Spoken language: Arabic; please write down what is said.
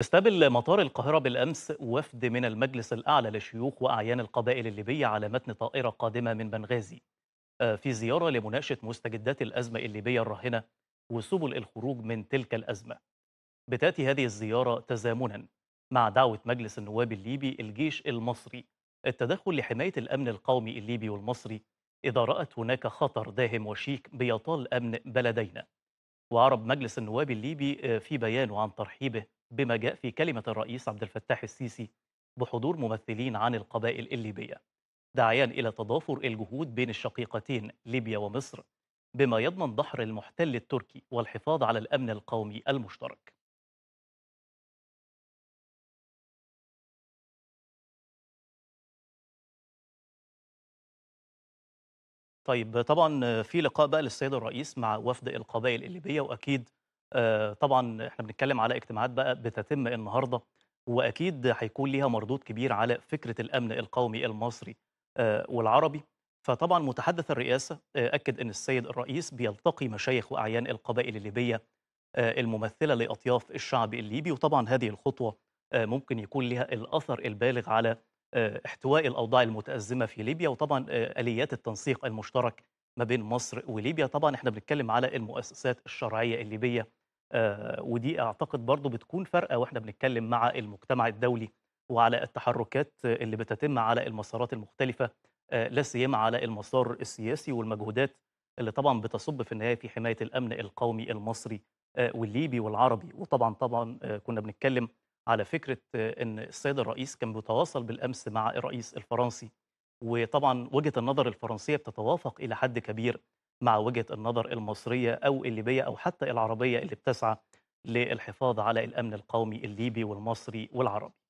استقبل مطار القاهرة بالأمس وفد من المجلس الأعلى للشيوخ وأعيان القبائل الليبية على متن طائرة قادمة من بنغازي آه، في زيارة لمناقشة مستجدات الأزمة الليبية الراهنة وسبل الخروج من تلك الأزمة بتأتي هذه الزيارة تزامنا مع دعوة مجلس النواب الليبي الجيش المصري التدخل لحماية الأمن القومي الليبي والمصري إذا رأت هناك خطر داهم وشيك بيطال أمن بلدينا وعرب مجلس النواب الليبي آه، في بيانه عن ترحيبه بما جاء في كلمة الرئيس عبد الفتاح السيسي بحضور ممثلين عن القبائل الليبية داعيا إلى تضافر الجهود بين الشقيقتين ليبيا ومصر بما يضمن ضحر المحتل التركي والحفاظ على الأمن القومي المشترك طيب طبعا في لقاء بقى للسيد الرئيس مع وفد القبائل الليبيه واكيد آه، طبعا احنا بنتكلم على اجتماعات بقى بتتم النهارده واكيد هيكون ليها مردود كبير على فكره الامن القومي المصري آه، والعربي فطبعا متحدث الرئاسه آه، اكد ان السيد الرئيس بيلتقي مشايخ واعيان القبائل الليبيه الممثله لاطياف الشعب الليبي وطبعا هذه الخطوه ممكن يكون لها الاثر البالغ على احتواء الاوضاع المتازمه في ليبيا وطبعا اليات التنسيق المشترك ما بين مصر وليبيا طبعا احنا بنتكلم على المؤسسات الشرعيه الليبيه آه، ودي اعتقد برضو بتكون فرقه واحنا بنتكلم مع المجتمع الدولي وعلى التحركات اللي بتتم على المسارات المختلفه آه، لا سيما على المسار السياسي والمجهودات اللي طبعا بتصب في النهايه في حمايه الامن القومي المصري آه، والليبي والعربي وطبعا طبعا كنا بنتكلم على فكره ان السيد الرئيس كان بيتواصل بالامس مع الرئيس الفرنسي وطبعا وجهه النظر الفرنسيه بتتوافق الى حد كبير مع وجهه النظر المصريه او الليبيه او حتى العربيه اللي بتسعى للحفاظ على الامن القومي الليبي والمصري والعربي